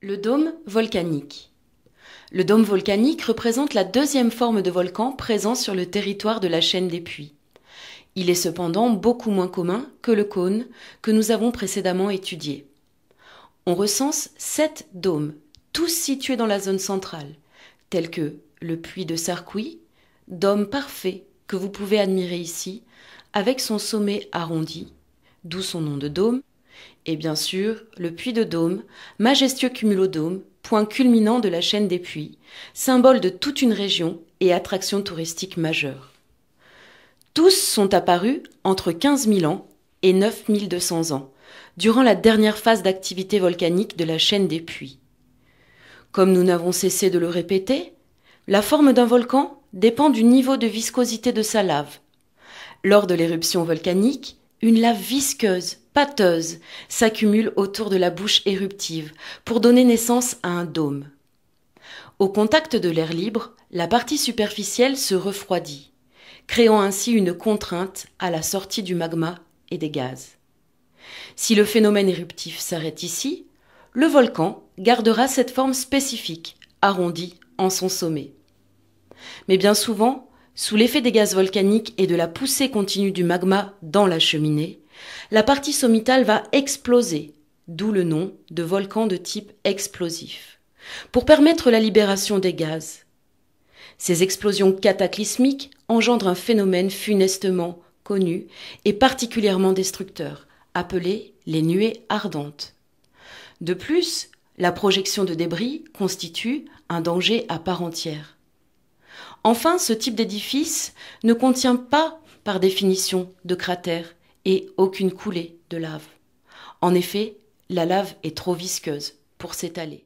Le dôme volcanique. Le dôme volcanique représente la deuxième forme de volcan présent sur le territoire de la chaîne des puits. Il est cependant beaucoup moins commun que le cône que nous avons précédemment étudié. On recense sept dômes, tous situés dans la zone centrale, tels que le puits de Sarcouy, dôme parfait que vous pouvez admirer ici, avec son sommet arrondi, d'où son nom de dôme, et bien sûr, le puits de Dôme, majestueux cumulodôme, point culminant de la chaîne des puits, symbole de toute une région et attraction touristique majeure. Tous sont apparus entre 15 000 ans et 9 200 ans, durant la dernière phase d'activité volcanique de la chaîne des puits. Comme nous n'avons cessé de le répéter, la forme d'un volcan dépend du niveau de viscosité de sa lave. Lors de l'éruption volcanique, une lave visqueuse, pâteuse, s'accumule autour de la bouche éruptive pour donner naissance à un dôme. Au contact de l'air libre, la partie superficielle se refroidit, créant ainsi une contrainte à la sortie du magma et des gaz. Si le phénomène éruptif s'arrête ici, le volcan gardera cette forme spécifique, arrondie en son sommet. Mais bien souvent, sous l'effet des gaz volcaniques et de la poussée continue du magma dans la cheminée, la partie sommitale va exploser, d'où le nom de volcan de type explosif, pour permettre la libération des gaz. Ces explosions cataclysmiques engendrent un phénomène funestement connu et particulièrement destructeur, appelé les nuées ardentes. De plus, la projection de débris constitue un danger à part entière. Enfin, ce type d'édifice ne contient pas, par définition, de cratère et aucune coulée de lave. En effet, la lave est trop visqueuse pour s'étaler.